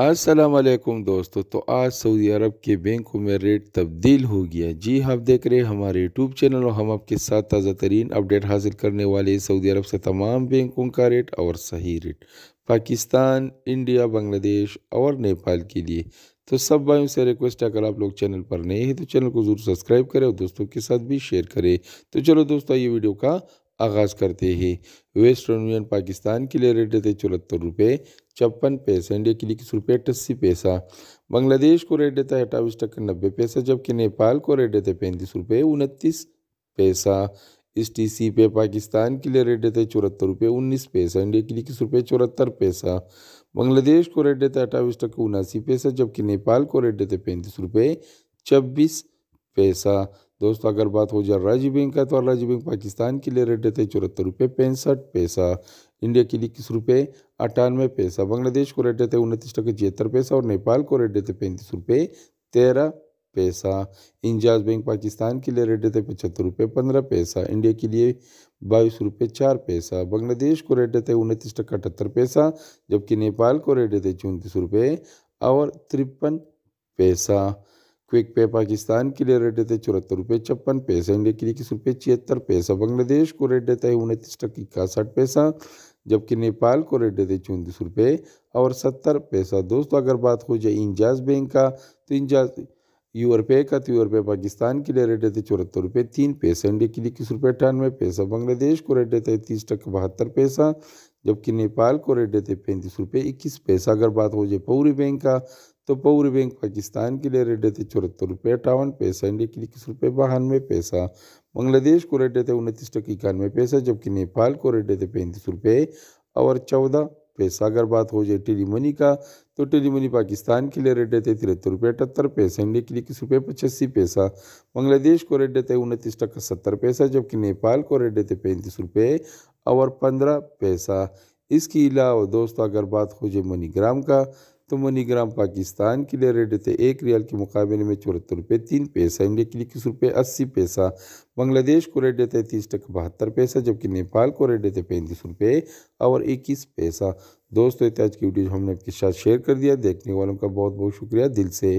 असलम दोस्तों तो आज सऊदी अरब के बैंकों में रेट तब्दील हो गया जी हाँ, आप देख रहे हैं हमारे यूट्यूब चैनल और हम आपके साथ ताज़ा तरीन अपडेट हासिल करने वाले सऊदी अरब से तमाम बैंकों का रेट और सही रेट पाकिस्तान इंडिया बांग्लादेश और नेपाल के लिए तो सब भाइयों से रिक्वेस्ट है अगर आप लोग चैनल पर नए हैं तो चैनल को ज़रूर सब्सक्राइब करें और दोस्तों के साथ भी शेयर करें तो चलो दोस्तों ये वीडियो का आगाज़ करते ही वेस्टर्न यूनियन पाकिस्तान के लिए रेट देते चौहत्तर रुपये छप्पन पैसा इंडिया के लिए इक्कीस रुपये अट्ठासी पैसा बांग्लादेश को रेट देता है अट्ठावी टक्कर नब्बे पैसा जबकि नेपाल को रेट देते पैंतीस रुपये उनतीस पैसा इस टी सी पे पाकिस्तान के लिए रेट देते चौहत्तर रुपये उन्नीस पैसा इंडिया के लिए इक्कीस रुपये चौहत्तर पैसा बांग्लादेश को रेट देता है अट्ठावी टक्कर उनासी पैसा जबकि नेपाल को रेट देते पैंतीस रुपये छब्बीस पैसा दोस्तों अगर बात हो जाए राज्य बैंक का तो राज्य बैंक पाकिस्तान के लिए रेट देते हैं चौहत्तर रुपये पैंसठ पैसा इंडिया के लिए इक्कीस रुपये अट्ठानवे पैसा बांग्लादेश को रेट देते हैं उनतीस टका छिहत्तर पैसा और नेपाल को रेट देते पैंतीस रुपये तेरह पैसा इंजाज बैंक पाकिस्तान के लिए रेट देते पचहत्तर रुपये पंद्रह पैसा इंडिया के लिए बाईस रुपये चार पैसा बांग्लादेश को रेट देते उनतीस टका अठहत्तर पैसा जबकि नेपाल को रेट देते चौंतीस रुपये और तिरपन पैसा क्विक पे पाकिस्तान के लिए रेट देते चौहत्तर रुपये छप्पन पैसा इंडिया के लिए इक्कीस रुपये छिहत्तर पैसा बांग्लादेश को रेट देता है उनतीस टक्के इक्यासठ पैसा जबकि नेपाल को रेट देते चौंतीस रुपये और सत्तर पैसा दोस्तों अगर बात हो जाए इंजाज बैंक का तो इंजाज पे का तो पे पाकिस्तान के लिए रेट देते चौहत्तर रुपये तीन पैसा इंडिया के लिए इक्कीस रुपये अठानवे पैसा बांग्लादेश को रेट देता है तीस टक बहत्तर पैसा जबकि नेपाल को रेट देते पैंतीस रुपये इक्कीस पैसा अगर बात हो जाए पौरी बैंक का तो पावर बैंक पाकिस्तान के लिए रेडे थे चौहत्तर रुपये अठावन पैसा इंडिया के लिए इक्कीस रुपये बहानवे पैसा बांग्लादेश को रेडे थे उनतीस टके इक्यानवे पैसा जबकि नेपाल को रेडे थे पैंतीस रुपये और चौदह पैसा अगर बात हो जाए टेली मनी का तो टेली मनी पाकिस्तान के लिए रेट देते तिरहत्तर रुपये अठहत्तर पैसा इंडिया के लिए इक्कीस रुपये पचासी पैसा बांग्लादेश को रेट देते उनतीस टका सत्तर पैसा जबकि नेपाल को रेट देते पैंतीस रुपये और पंद्रह पैसा इसके अलावा दोस्तों अगर बात हो जाए मनीग्राम का तो मनी ग्राम पाकिस्तान के लिए रेट थे एक रियाल के मुकाबले में चौहत्तर रुपये तीन पैसा इंडिया के लिए इक्कीस रुपये अस्सी पैसा बांग्लादेश को रेट देते तीस टक बहत्तर पैसा जबकि नेपाल को रेट देते पैंतीस रुपये और इक्कीस पैसा दोस्तों इत्याज की वीडियो हमने आपके साथ शेयर कर दिया देखने वालों का बहुत बहुत शुक्रिया दिल से